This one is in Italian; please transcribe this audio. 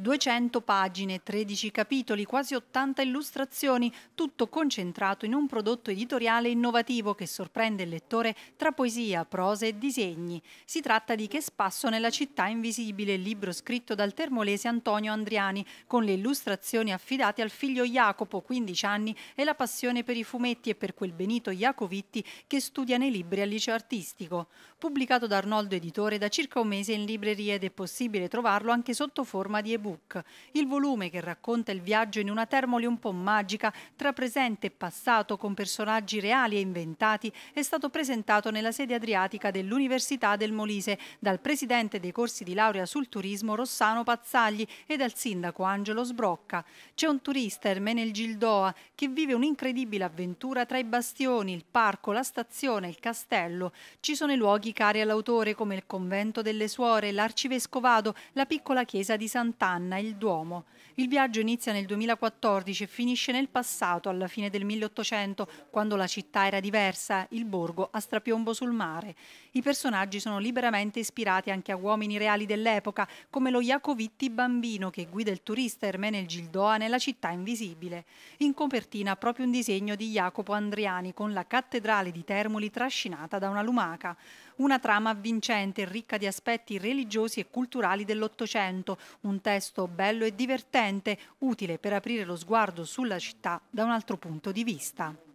200 pagine, 13 capitoli, quasi 80 illustrazioni, tutto concentrato in un prodotto editoriale innovativo che sorprende il lettore tra poesia, prose e disegni. Si tratta di Che spasso nella città invisibile, il libro scritto dal termolese Antonio Andriani, con le illustrazioni affidate al figlio Jacopo, 15 anni, e la passione per i fumetti e per quel Benito Iacovitti che studia nei libri al liceo artistico. Pubblicato da Arnoldo Editore da circa un mese in libreria ed è possibile trovarlo anche sotto forma di ebook. Book, il volume che racconta il viaggio in una Termoli un po' magica tra presente e passato con personaggi reali e inventati, è stato presentato nella sede adriatica dell'Università del Molise dal presidente dei corsi di laurea sul turismo Rossano Pazzagli e dal sindaco Angelo Sbrocca. C'è un turista, Ermenel Gildoa, che vive un'incredibile avventura tra i bastioni, il parco, la stazione, il castello. Ci sono i luoghi cari all'autore come il convento delle suore, l'arcivescovado, la piccola chiesa di Sant'Anna. Anna, il Duomo. Il viaggio inizia nel 2014 e finisce nel passato, alla fine del 1800, quando la città era diversa, il borgo a strapiombo sul mare. I personaggi sono liberamente ispirati anche a uomini reali dell'epoca, come lo Iacovitti bambino che guida il turista Ermene Gildoa nella città invisibile. In copertina proprio un disegno di Jacopo Andriani con la cattedrale di Termoli trascinata da una lumaca una trama avvincente, ricca di aspetti religiosi e culturali dell'Ottocento, un testo bello e divertente, utile per aprire lo sguardo sulla città da un altro punto di vista.